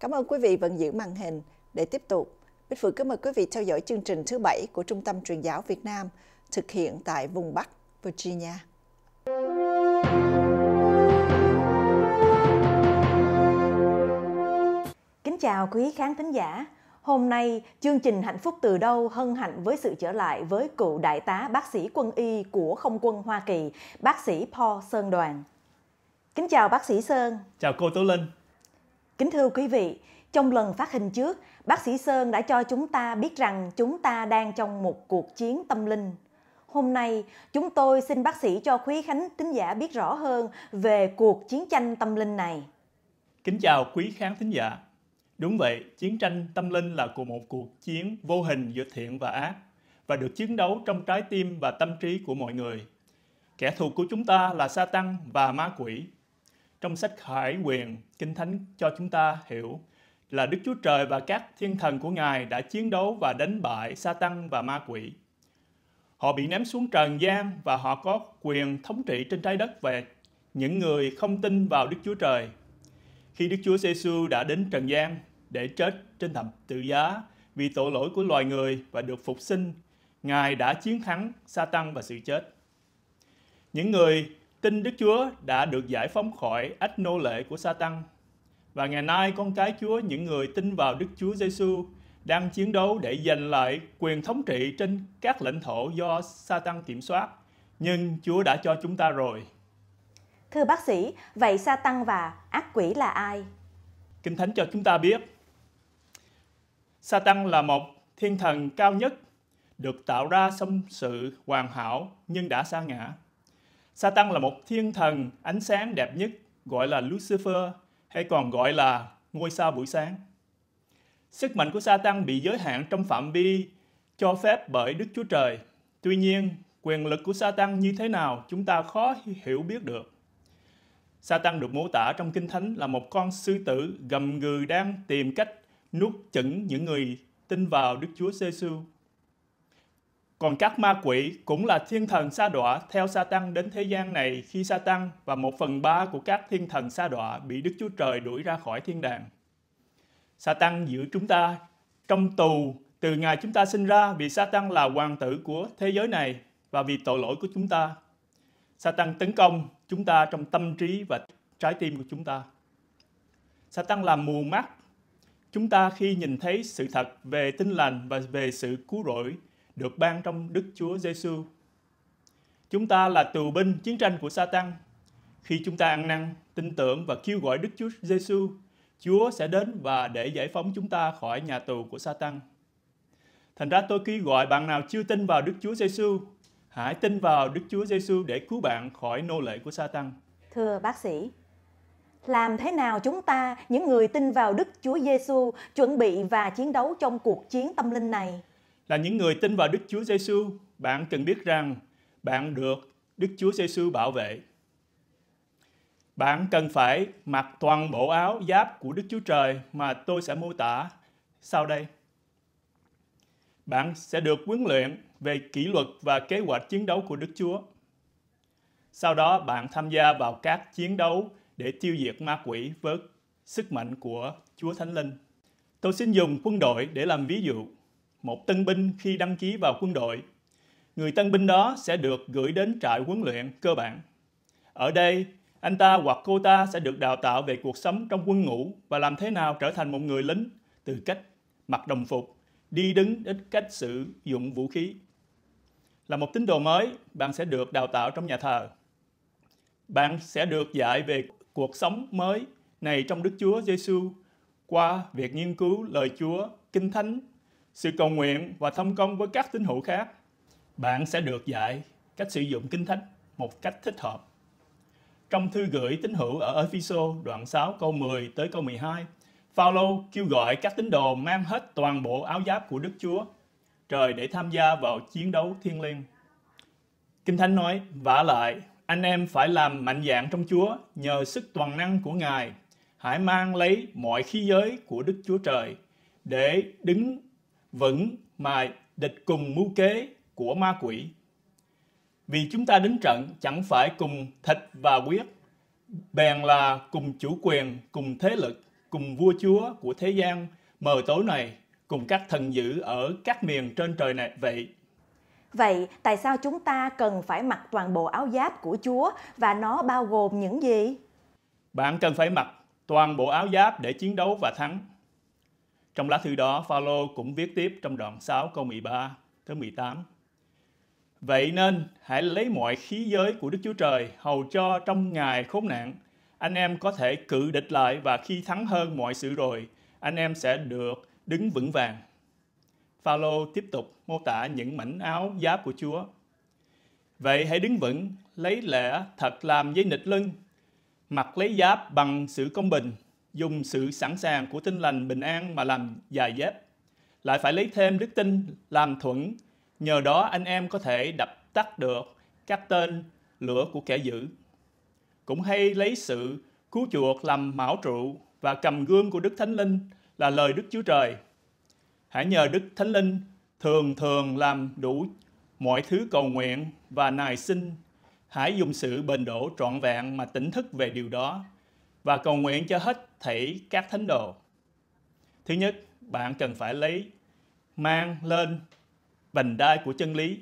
Cảm ơn quý vị vẫn giữ màn hình để tiếp tục. Bích Phượng kính mời quý vị theo dõi chương trình thứ bảy của Trung tâm Truyền giáo Việt Nam thực hiện tại vùng Bắc Virginia. Kính chào quý khán thính giả. Hôm nay, chương trình Hạnh phúc từ đâu hân hạnh với sự trở lại với cựu đại tá bác sĩ quân y của Không quân Hoa Kỳ, bác sĩ Paul Sơn Đoàn. Kính chào bác sĩ Sơn. Chào cô Tố Linh. Kính thưa quý vị, trong lần phát hình trước, bác sĩ Sơn đã cho chúng ta biết rằng chúng ta đang trong một cuộc chiến tâm linh. Hôm nay, chúng tôi xin bác sĩ cho quý khán thính giả biết rõ hơn về cuộc chiến tranh tâm linh này. Kính chào quý khán thính giả. Đúng vậy, chiến tranh tâm linh là của một cuộc chiến vô hình giữa thiện và ác và được chiến đấu trong trái tim và tâm trí của mọi người. Kẻ thù của chúng ta là Satan và ma quỷ, trong sách Khải Quyền, Kinh Thánh cho chúng ta hiểu là Đức Chúa Trời và các thiên thần của Ngài đã chiến đấu và đánh bại Satan và ma quỷ. Họ bị ném xuống trần gian và họ có quyền thống trị trên trái đất về những người không tin vào Đức Chúa Trời. Khi Đức Chúa Giêsu đã đến trần gian để chết trên thập tự giá vì tội lỗi của loài người và được phục sinh, Ngài đã chiến thắng Satan và sự chết. Những người tin Đức Chúa đã được giải phóng khỏi ách nô lệ của Satan. Và ngày nay con cái Chúa, những người tin vào Đức Chúa Giêsu đang chiến đấu để giành lại quyền thống trị trên các lãnh thổ do Satan kiểm soát, nhưng Chúa đã cho chúng ta rồi. Thưa bác sĩ, vậy Satan và ác quỷ là ai? Kinh Thánh cho chúng ta biết, Satan là một thiên thần cao nhất, được tạo ra xâm sự hoàn hảo nhưng đã sa ngã Satan là một thiên thần ánh sáng đẹp nhất gọi là Lucifer hay còn gọi là ngôi sao buổi sáng. Sức mạnh của Satan bị giới hạn trong phạm vi cho phép bởi Đức Chúa Trời. Tuy nhiên, quyền lực của Satan như thế nào chúng ta khó hiểu biết được. Satan được mô tả trong Kinh Thánh là một con sư tử gầm gừ đang tìm cách nuốt chửng những người tin vào Đức Chúa Jesus. Còn các ma quỷ cũng là thiên thần sa đọa theo sa tăng đến thế gian này khi sa tăng và một phần ba của các thiên thần sa đọa bị Đức Chúa Trời đuổi ra khỏi thiên đàng. Sa tăng giữ chúng ta trong tù từ ngày chúng ta sinh ra vì sa tăng là hoàng tử của thế giới này và vì tội lỗi của chúng ta. Sa tăng tấn công chúng ta trong tâm trí và trái tim của chúng ta. Sa tăng làm mù mắt chúng ta khi nhìn thấy sự thật về tinh lành và về sự cứu rỗi được ban trong Đức Chúa Giêsu. Chúng ta là tù binh chiến tranh của Satan. Khi chúng ta ăn năn, tin tưởng và kêu gọi Đức Chúa Giêsu, Chúa sẽ đến và để giải phóng chúng ta khỏi nhà tù của Satan. Thành ra tôi kêu gọi bạn nào chưa tin vào Đức Chúa Giêsu, hãy tin vào Đức Chúa Giêsu để cứu bạn khỏi nô lệ của Satan. Thưa bác sĩ, làm thế nào chúng ta, những người tin vào Đức Chúa Giêsu, chuẩn bị và chiến đấu trong cuộc chiến tâm linh này? Là những người tin vào Đức Chúa Giêsu, bạn cần biết rằng bạn được Đức Chúa Giêsu bảo vệ. Bạn cần phải mặc toàn bộ áo giáp của Đức Chúa Trời mà tôi sẽ mô tả sau đây. Bạn sẽ được huấn luyện về kỷ luật và kế hoạch chiến đấu của Đức Chúa. Sau đó bạn tham gia vào các chiến đấu để tiêu diệt ma quỷ với sức mạnh của Chúa Thánh Linh. Tôi xin dùng quân đội để làm ví dụ một tân binh khi đăng ký vào quân đội. Người tân binh đó sẽ được gửi đến trại huấn luyện cơ bản. Ở đây, anh ta hoặc cô ta sẽ được đào tạo về cuộc sống trong quân ngũ và làm thế nào trở thành một người lính từ cách mặc đồng phục, đi đứng đến cách sử dụng vũ khí. Là một tín đồ mới, bạn sẽ được đào tạo trong nhà thờ. Bạn sẽ được dạy về cuộc sống mới này trong Đức Chúa Giêsu qua việc nghiên cứu lời Chúa, Kinh Thánh sự cầu nguyện và thông công với các tín hữu khác, bạn sẽ được dạy cách sử dụng Kinh Thánh một cách thích hợp. Trong thư gửi tín hữu ở Epheso đoạn 6 câu 10 tới câu 12, Phaolô kêu gọi các tín đồ mang hết toàn bộ áo giáp của Đức Chúa Trời để tham gia vào chiến đấu thiên liêng. Kinh Thánh nói, vả lại, anh em phải làm mạnh dạng trong Chúa nhờ sức toàn năng của Ngài. Hãy mang lấy mọi khí giới của Đức Chúa Trời để đứng vẫn mài địch cùng mưu kế của ma quỷ. Vì chúng ta đến trận chẳng phải cùng thịt và huyết, bèn là cùng chủ quyền, cùng thế lực, cùng vua chúa của thế gian mờ tối này, cùng các thần dữ ở các miền trên trời này vậy. Vậy tại sao chúng ta cần phải mặc toàn bộ áo giáp của Chúa và nó bao gồm những gì? Bạn cần phải mặc toàn bộ áo giáp để chiến đấu và thắng. Trong lá thư đó, Phaolô cũng viết tiếp trong đoạn 6 câu 13 tới 18. Vậy nên hãy lấy mọi khí giới của Đức Chúa Trời hầu cho trong ngày khốn nạn, anh em có thể cự địch lại và khi thắng hơn mọi sự rồi, anh em sẽ được đứng vững vàng. Phaolô tiếp tục mô tả những mảnh áo giáp của Chúa. Vậy hãy đứng vững, lấy lẽ thật làm dây nịch lưng, mặc lấy giáp bằng sự công bình dùng sự sẵn sàng của tinh lành bình an mà làm dài dép. Lại phải lấy thêm đức tin làm thuẫn, nhờ đó anh em có thể đập tắt được các tên lửa của kẻ dữ. Cũng hay lấy sự cứu chuộc làm mão trụ và cầm gương của Đức Thánh Linh là lời Đức Chúa Trời. Hãy nhờ Đức Thánh Linh thường thường làm đủ mọi thứ cầu nguyện và nài xin. Hãy dùng sự bền đổ trọn vẹn mà tỉnh thức về điều đó và cầu nguyện cho hết thảy các thánh đồ. Thứ nhất, bạn cần phải lấy mang lên vành đai của chân lý.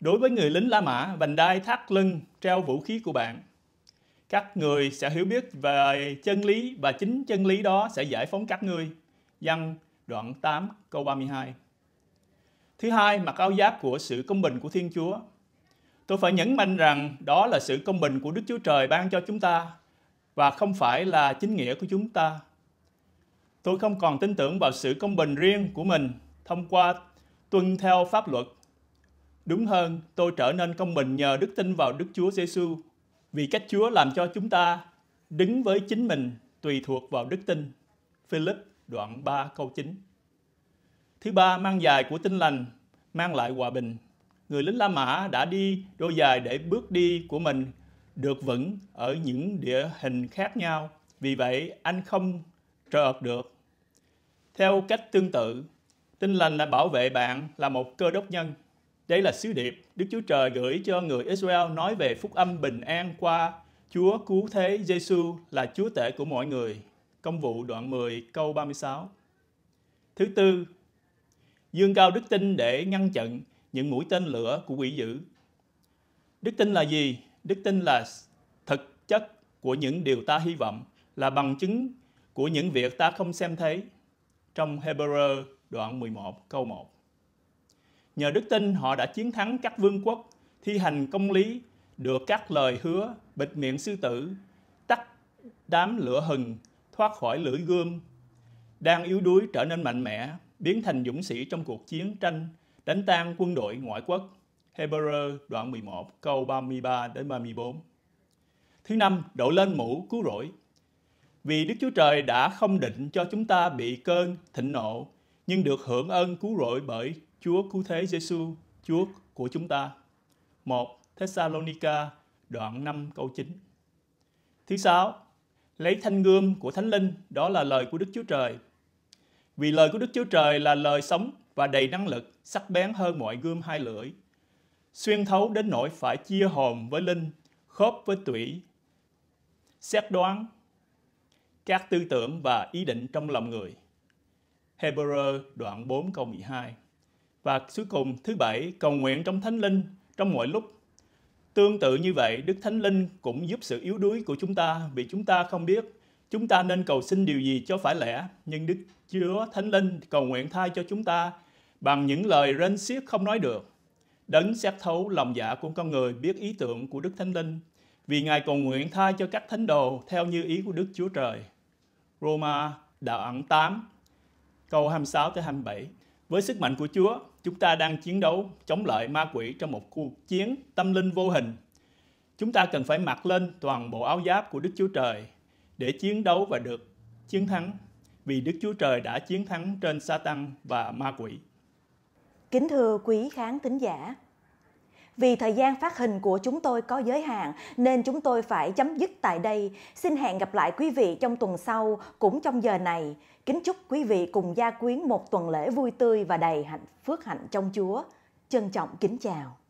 Đối với người lính La Mã, vành đai thắt lưng treo vũ khí của bạn. Các người sẽ hiểu biết về chân lý và chính chân lý đó sẽ giải phóng các ngươi. Văn đoạn 8 câu 32. Thứ hai, mặc áo giáp của sự công bình của Thiên Chúa. Tôi phải nhấn mạnh rằng đó là sự công bình của Đức Chúa Trời ban cho chúng ta và không phải là chính nghĩa của chúng ta. Tôi không còn tin tưởng vào sự công bình riêng của mình thông qua tuân theo pháp luật. Đúng hơn, tôi trở nên công bình nhờ đức tin vào Đức Chúa Giêsu, vì cách Chúa làm cho chúng ta đứng với chính mình tùy thuộc vào đức tin. Philip đoạn 3 câu 9. Thứ ba, mang dài của tinh lành mang lại hòa bình. Người lính La Mã đã đi đôi dài để bước đi của mình được vững ở những địa hình khác nhau, vì vậy anh không trợt được. Theo cách tương tự, tinh lành là bảo vệ bạn là một cơ đốc nhân. Đây là sứ điệp Đức Chúa Trời gửi cho người Israel nói về phúc âm bình an qua Chúa cứu thế Giêsu là Chúa tể của mọi người. Công vụ đoạn 10 câu 36. Thứ tư, dương cao đức tin để ngăn chặn những mũi tên lửa của quỷ dữ. Đức tin là gì? Đức tin là thực chất của những điều ta hy vọng, là bằng chứng của những việc ta không xem thấy. Trong Hebrew đoạn 11 câu 1. Nhờ đức tin họ đã chiến thắng các vương quốc, thi hành công lý, được các lời hứa, bịt miệng sư tử, tắt đám lửa hừng, thoát khỏi lưỡi gươm, đang yếu đuối trở nên mạnh mẽ, biến thành dũng sĩ trong cuộc chiến tranh, đánh tan quân đội ngoại quốc. Hebrew đoạn 11 câu 33 đến 34. Thứ năm, đội lên mũ cứu rỗi. Vì Đức Chúa Trời đã không định cho chúng ta bị cơn thịnh nộ, nhưng được hưởng ơn cứu rỗi bởi Chúa cứu thế Giêsu, Chúa của chúng ta. 1. Thessalonica đoạn 5 câu 9. Thứ sáu, lấy thanh gươm của Thánh Linh, đó là lời của Đức Chúa Trời. Vì lời của Đức Chúa Trời là lời sống và đầy năng lực, sắc bén hơn mọi gươm hai lưỡi, xuyên thấu đến nỗi phải chia hồn với linh, khớp với tủy, xét đoán các tư tưởng và ý định trong lòng người. Hebrew đoạn 4 câu 12 Và cuối cùng thứ bảy, cầu nguyện trong Thánh Linh trong mọi lúc. Tương tự như vậy, Đức Thánh Linh cũng giúp sự yếu đuối của chúng ta vì chúng ta không biết chúng ta nên cầu xin điều gì cho phải lẽ. Nhưng Đức Chúa Thánh Linh cầu nguyện thay cho chúng ta bằng những lời rên xiết không nói được đấng xét thấu lòng dạ của con người biết ý tưởng của Đức Thánh Linh, vì Ngài còn nguyện tha cho các thánh đồ theo như ý của Đức Chúa Trời. Roma đạo ẩn 8 câu 26 tới 27. Với sức mạnh của Chúa, chúng ta đang chiến đấu chống lại ma quỷ trong một cuộc chiến tâm linh vô hình. Chúng ta cần phải mặc lên toàn bộ áo giáp của Đức Chúa Trời để chiến đấu và được chiến thắng, vì Đức Chúa Trời đã chiến thắng trên Satan và ma quỷ. Kính thưa quý khán thính giả, vì thời gian phát hình của chúng tôi có giới hạn nên chúng tôi phải chấm dứt tại đây. Xin hẹn gặp lại quý vị trong tuần sau cũng trong giờ này. Kính chúc quý vị cùng gia quyến một tuần lễ vui tươi và đầy hạnh phước hạnh trong Chúa. Trân trọng kính chào.